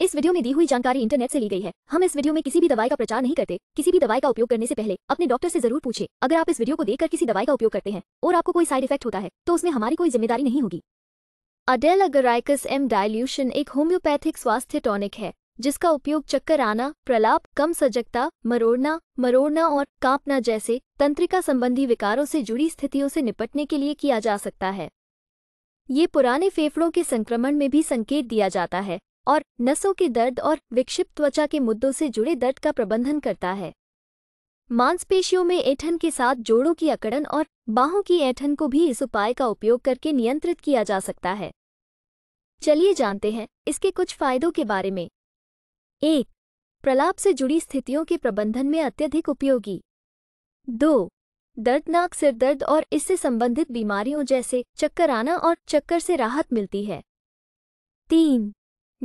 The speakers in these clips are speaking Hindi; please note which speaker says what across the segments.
Speaker 1: इस वीडियो में दी हुई जानकारी इंटरनेट से ली गई है हम इस वीडियो में किसी भी दवाई का प्रचार नहीं करते किसी भी दवाई का उपयोग करने से पहले अपने डॉक्टर से जरूर पूछे अगर आप इस वीडियो को देखकर किसी दवाई का उपयोग करते हैं और आपको कोई साइड इफेक्ट होता है तो उसमें हमारी कोई जिम्मेदारी नहीं होगी अडेल अगराइकस एम डायल्यूशन एक होम्योपैथिक स्वास्थ्य टॉनिक है जिसका उपयोग चक्कर आना प्रलाप कम सजगता मरोड़ना मरोड़ना और कांपना जैसे तंत्रिका संबंधी विकारों से जुड़ी स्थितियों से निपटने के लिए किया जा सकता है ये पुराने फेफड़ों के संक्रमण में भी संकेत दिया जाता है और नसों के दर्द और विक्षिप्त त्वचा के मुद्दों से जुड़े दर्द का प्रबंधन करता है मांसपेशियों में ऐठन के साथ जोड़ों की अकड़न और बाहों की ऐठन को भी इस उपाय का उपयोग करके नियंत्रित किया जा सकता है चलिए जानते हैं इसके कुछ फायदों के बारे में एक प्रलाप से जुड़ी स्थितियों के प्रबंधन में अत्यधिक उपयोगी दो दर्दनाक सिरदर्द और इससे संबंधित बीमारियों जैसे चक्कर आना और चक्कर से राहत मिलती है तीन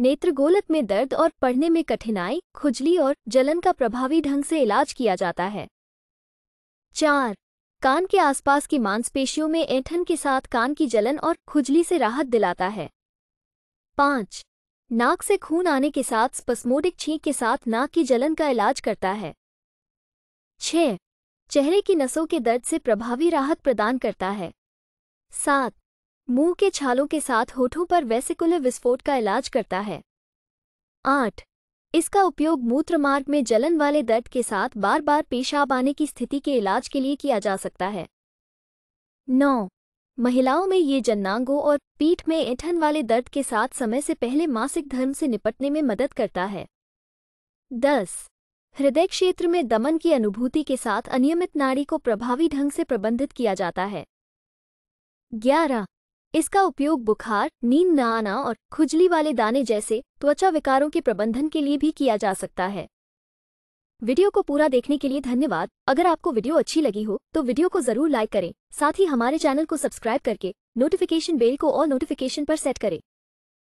Speaker 1: नेत्रगोलक में दर्द और पढ़ने में कठिनाई खुजली और जलन का प्रभावी ढंग से इलाज किया जाता है चार कान के आसपास की मांसपेशियों में ऐठन के साथ कान की जलन और खुजली से राहत दिलाता है पाँच नाक से खून आने के साथ स्पस्मोडिक छींक के साथ नाक की जलन का इलाज करता है छह चेहरे की नसों के दर्द से प्रभावी राहत प्रदान करता है सात मुंह के छालों के साथ होठों पर वेसिकुलर विस्फोट का इलाज करता है आठ इसका उपयोग मूत्रमार्ग में जलन वाले दर्द के साथ बार बार पेशाब आने की स्थिति के इलाज के लिए किया जा सकता है नौ महिलाओं में ये जन्नांगों और पीठ में ऐठन वाले दर्द के साथ समय से पहले मासिक धर्म से निपटने में मदद करता है दस हृदय क्षेत्र में दमन की अनुभूति के साथ अनियमित नाड़ी को प्रभावी ढंग से प्रबंधित किया जाता है ग्यारह इसका उपयोग बुखार नींद न आना और खुजली वाले दाने जैसे त्वचा विकारों के प्रबंधन के लिए भी किया जा सकता है वीडियो को पूरा देखने के लिए धन्यवाद अगर आपको वीडियो अच्छी लगी हो तो वीडियो को जरूर लाइक करें साथ ही हमारे चैनल को सब्सक्राइब करके नोटिफिकेशन बेल को और नोटिफिकेशन पर सेट करें